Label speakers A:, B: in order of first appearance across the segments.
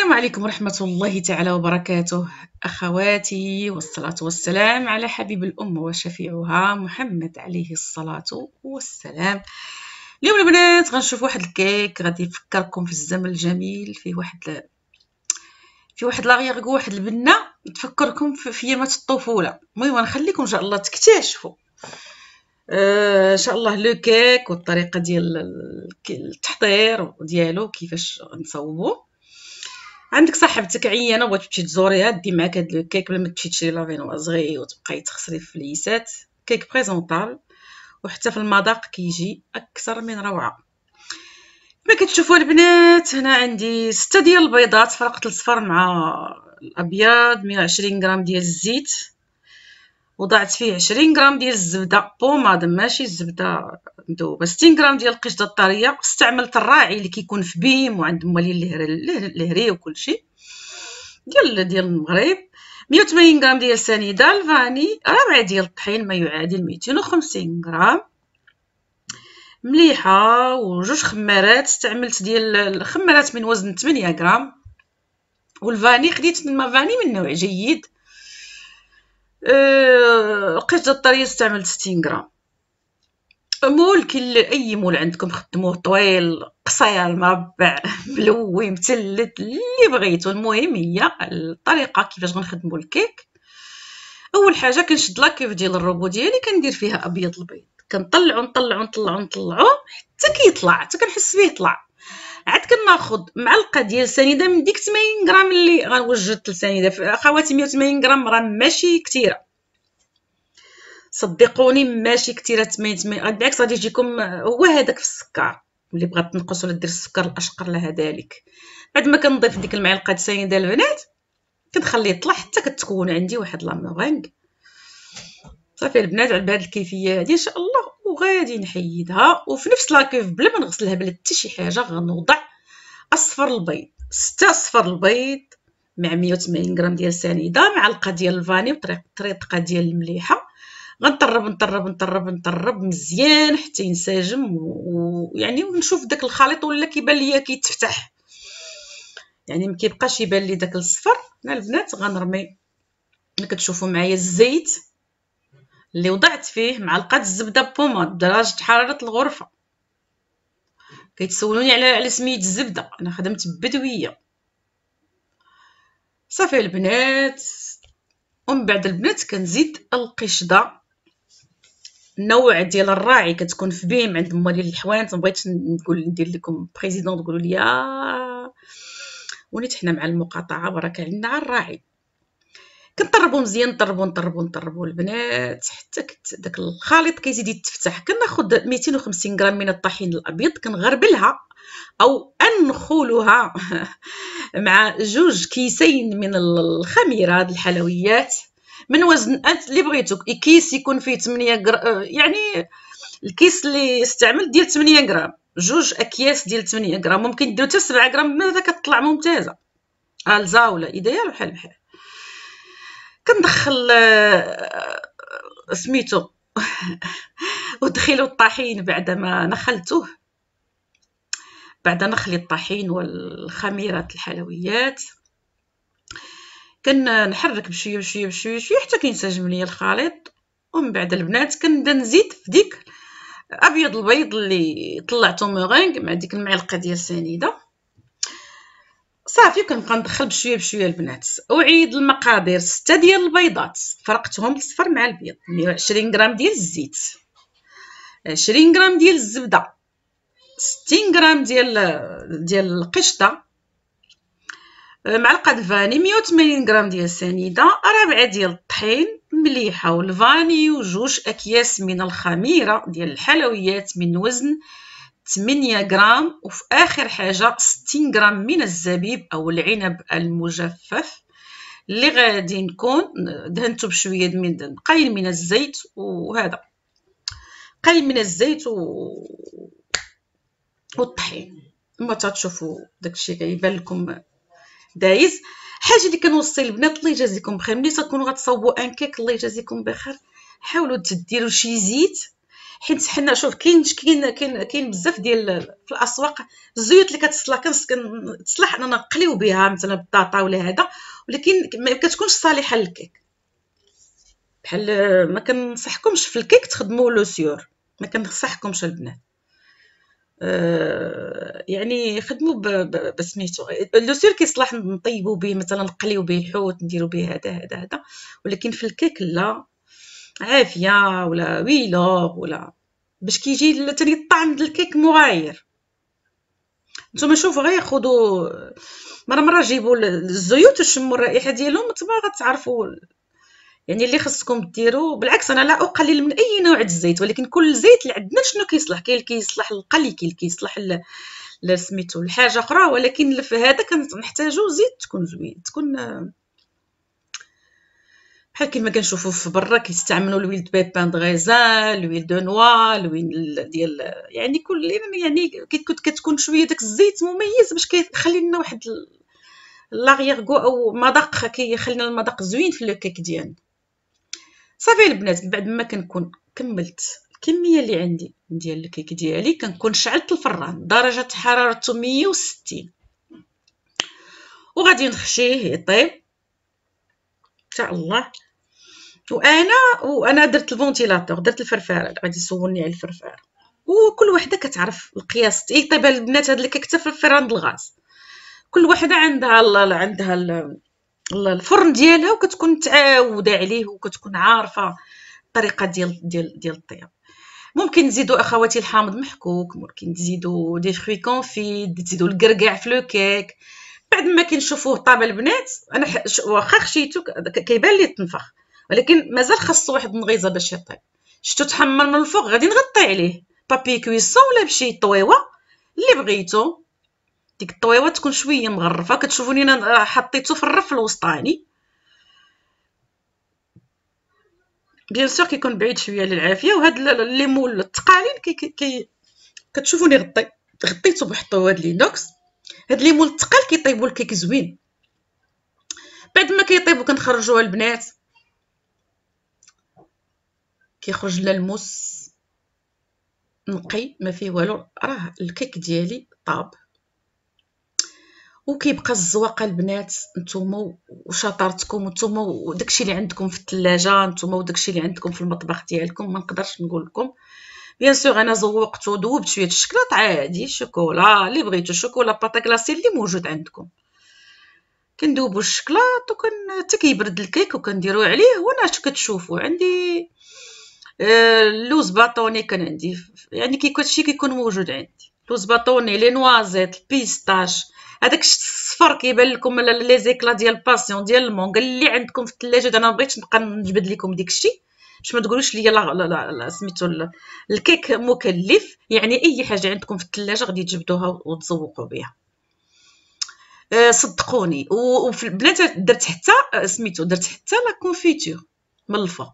A: السلام عليكم ورحمة الله تعالى وبركاته أخواتي والصلاة والسلام على حبيب الأمة وشفيعها محمد عليه الصلاة والسلام اليوم البنات غنشوف واحد الكيك غادي يفكركم في الزمن الجميل فيه واحد في واحد لاغيغكو واحد البنة تفكركم في ايامات الطفولة المهم غنخليكم إن شاء الله تكتشفوا آه، ان شاء الله لو كيك والطريقه ديال التحضير ديالو كيفاش نصوبوه عندك صاحبتك عيانه بغات تمشي تزوريها دي معاك هاد الكيك بلا ما تمشي تشري لافينوازغي وتبقاي تخسري في كيك بريزونطابل وحتى في المذاق كيجي اكثر من روعه ما كتشوفوا البنات هنا عندي ستة ديال البيضات فرقت الصفر مع الابيض 120 غرام ديال الزيت وضعت فيه 20 غرام ديال الزبده بوماد ماشي الزبده مذوبه 60 غرام ديال القشده الطريه استعملت الراعي اللي كيكون في بيم وعند موالين الهري وكلشي ديال ديال المغرب 180 غرام ديال سنيده الفاني ربع ديال الطحين ما يعادل 250 غرام مليحه وجوج خمارات استعملت ديال الخمارات من وزن 8 غرام والفاني خديت من فاني من نوع جيد لقيت أه، الطريه استعملت 60 غرام مول كل اي مول عندكم خدموه طويل قصير مربع ملوي مثلث اللي بغيتو المهم هي الطريقه كيفاش غنخدمو الكيك اول حاجه كنشد لاكيف ديال الروبو ديالي كندير فيها ابيض البيض كنطلعو نطلعو نطلعو نطلعو حتى كيطلع حتى كنحس بيه طلع عاد كناخذ معلقه ديال السنيده من ديك 80 غرام اللي غنوجد السنيده اخواتي 180 غرام راه ماشي كثيره صدقوني ماشي كثيره 80 بالعكس غادي يجيكم هو هذاك في السكر ملي بغات تنقص ولا دير السكر الاشقر لها ذلك بعد ما كنضيف ديك المعلقه ديال السنيده البنات كنخليه يطلع حتى كتكون عندي واحد لا صافي البنات على بهذه الكيفيه هذه ان شاء الله وغادي نحيدها وفي نفس لاكيف بلا ما نغسلها بلا حتى شي حاجه غنوضع اصفر البيض ستة اصفر البيض مع 180 غرام ديال السنيده معلقه ديال الفاني وطريقه ديال المليحه غنطرب نطرب نطرب نطرب مزيان حتى ينسجم ويعني ونشوف داك الخليط ولا كيبان ليا كيتفتح يعني ما كيبقاش يبان لي داك الصفر هنا البنات غنرمي كتشوفوا معايا الزيت اللي وضعت فيه معلقة الزبدة بوماد درجه حرارة الغرفة كيتسولوني على على سمية الزبدة أنا خدمت بدوية صافي البنات ومن بعد البنات كنزيد القشدة نوع ديال الراعي كتكون في بيم عند موالي الحوانت بغيت نقول ندير لكم بريزيدون تقولوا لي ونيت حنا مع المقاطعه بركه عندنا على الراعي كنطربو مزيان نطربو نطربو نطربو البنات حتى داك الخليط كيزيد يتفتح كناخد 250 غرام من الطحين الابيض كنغربلها او انخولها مع جوج كيسين من الخميره هاد الحلويات من وزن انت اللي بغيتو كيس يكون فيه 8 غرام يعني الكيس اللي استعمل ديال 8 غرام جوج اكياس ديال 8 غرام ممكن ديرو حتى 7 غرام ماذا كتطلع ممتازه الزاوله ايديال بحال بحال كندخل آه، سميتو ودخيلو الطحين بعد ما نخلته بعد نخلي الطحين والخميرات الحلويات كنحرك بشويه بشويه بشويه بشويه حتى كينسجم ليا الخليط ومن بعد البنات كنبدا نزيد في ديك ابيض البيض اللي طلعته مورينغ مع ديك المعلقه ديال سنيده صافي كنبقى ندخل بشويه بشويه البنات اعيد المقادير سته ديال البيضات فرقتهم الصفر مع البيض 120 غرام ديال الزيت 20 غرام ديال الزبده 60 غرام ديال ديال القشطه معلقه الفاني 180 غرام ديال السنيده ربعه ديال الطحين مليحه والفاني وجوج اكياس من الخميره ديال الحلويات من وزن 8 غرام وفي اخر حاجه 60 غرام من الزبيب او العنب المجفف اللي غادي نكون دهنته بشويه من قليل من الزيت وهذا قليل من الزيت و والطحين ما تتشوفوا داكشي كيبان لكم دايز حاجه اللي كنوصي البنات الله يجازيكم بخير ملي تكونوا غتصاوبوا ان كيك الله يجازيكم بخير حاولوا تديروا شي زيت حيت حنا شوف كاين كاين كاين كاين بزاف ديال في الاسواق الزيوت اللي كتصلح كتصلح اننا نقليو بها مثلا بطاطا ولا هذا ولكن ما كتكونش صالحه للكيك بحال ما كنصحكمش في الكيك تخدموا لو سيور ما كنصحكمش البنات آه، يعني خدموا بسميتو لو سير كيصلح نطيبوا به مثلا نقليو به الحوت نديرو به هذا هذا هذا ولكن في الكيك لا عافيه ولا ويلوغ ولا باش كيجي تاني الطعم ديال الكيك مغاير نتوما شوفوا غير خذوا مره مره جيبوا الزيوت وشموا الرائحه ديالهم نتوما غتعرفوا يعني اللي خصكم ديروا بالعكس انا لا اقلل من اي نوع الزيت ولكن كل زيت اللي عندنا شنو كيصلح كاين اللي كيصلح للقلي كاين اللي كيصلح ل سميتو لحاجه اخرى ولكن في هذا كنحتاجو زيت تكون زوين تكون آه، بحال كيما كنشوفوا في برا كيستعملوا الويل دو بيبان دغيزان الويل دو نوا الويل ديال يعني كل يعني كتكون شويه داك الزيت مميز باش كيخلي لنا واحد لاغيير كو او مذاق لنا المذاق زوين في كيك ديالنا صافي البنات من بعد ما كنكون كملت الكميه اللي عندي ديال الكيك ديالي كنكون شعلت الفران درجه حرارته 160 وغادي نخشيه يطيب شاء الله وانا وانا درت الفونتيلاتور درت الفرفاره غادي يسولني على الفرفاره وكل وحده كتعرف القياس اي طيب البنات هاد اللي كيكتفر في الغاز كل وحده عندها ال عندها الفرن ديالها وكتكون متعوده عليه وكتكون عارفه الطريقه ديال ديال ديال الطياب ممكن نزيدو اخواتي الحامض محكوك ممكن تزيدو دي فروي كونفي تزيدو الكركاع في لو كيك بعد ما كنشوفوه طاب البنات انا واخا خشيتو كيبان لي تنفخ ولكن مازال خاصو واحد النغيزه باش يطيب شتو تحمر من الفوق غادي نغطي عليه بابي كويسون ولا بشي طويوه اللي بغيتو ديك الطويوه تكون شويه مغرفه كتشوفوني انا حطيته في الرف الوسطاني بيان سور كيكون بعيد شويه للعافيه وهاد الليمون التقالين كي, كي, كي كتشوفوني غطي غطيته بواحد ديال لينوكس هاد مول الثقال كيطيبوا الكيك زوين بعد ما كيطيبوا كنخرجوها البنات كيخرج لنا الموس نقي ما فيه والو راه الكيك ديالي طاب وكيبقى الزواقه البنات نتوما وشطارتكم نتوما وداكشي اللي عندكم في الثلاجه نتوما وداكشي اللي عندكم في المطبخ ديالكم ما نقدرش نقول لكم بيان سور انا زوقت وذوبت شويه الشكلاط عادي شوكولا اللي بغيتو شوكولا باتا كلاسي اللي موجود عندكم كندوبو الشكلاط وكن حتى كيبرد الكيك وكنديرو عليه وانا كتشوفو عندي اللوز آه، باطوني كان عندي يعني كيكون شي كيكون موجود عندي لوز باطوني لي نوازيت البيستاش هذاك الصفر كيبان لكم لي زيكلا ديال الباسيون ديال المونغ اللي عندكم في الثلاجه انا بغيتش نبقى نجبد لكم الشيء باش ما تقولوش لي لا لا لا سميتو الكيك مكلف يعني اي حاجه عندكم في الثلاجه غادي تجبدوها وتزوقوا بها آه، صدقوني وفي البنات درت حتى آه، سميتو درت حتى لا كونفيتور من الفوق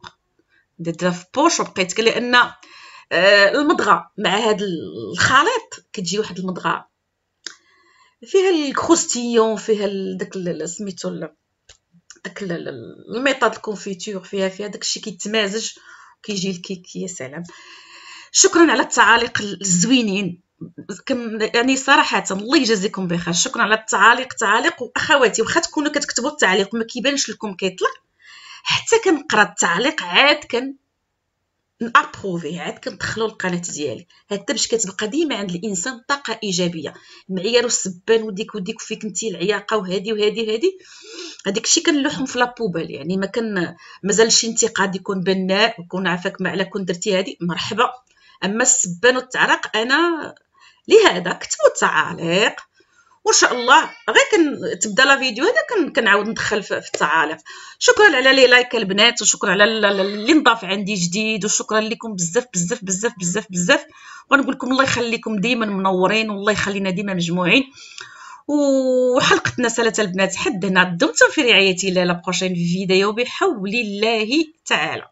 A: درتها في بوش وبقيت لان آه، المضغه مع هذا الخليط كتجي واحد المضغه فيها الكروستيون فيها داك سميتو داك الميطاد الكونفيتور فيها فيها داكشي كيتمازج كيجي الكيك يا سلام شكرا على التعاليق الزوينين كم يعني صراحة الله يجازيكم بخير شكرا على التعاليق تعاليق واخواتي واخا تكونوا كتكتبوا التعليق ما كيبانش لكم كيطلع حتى كنقرا التعليق عاد كن نابروفي عاد كندخلو القناه ديالي هكا باش كتبقى ديما عند الانسان طاقه ايجابيه معيار السبان وديك وديك وفيك انت العياقه وهادي وهادي وهادي هذاك الشيء كنلوحهم في لابوبال يعني ما كان مازال شي انتقاد يكون بناء يكون عافاك ما على كون درتي هذه مرحبا اما السبان والتعرق انا لهذا كتبوا التعاليق وان شاء الله غير تبدا لا فيديو هذا كنعاود ندخل في التعاليق شكرا على لي لايك البنات وشكرا على اللي نضاف عندي جديد وشكرا لكم بزاف بزاف بزاف بزاف بزاف ونقول لكم الله يخليكم ديما منورين والله يخلينا ديما مجموعين وحلقتنا سالت البنات حد هنا دمتم في رعاية الله لا بروشين فيديو بحول الله تعالى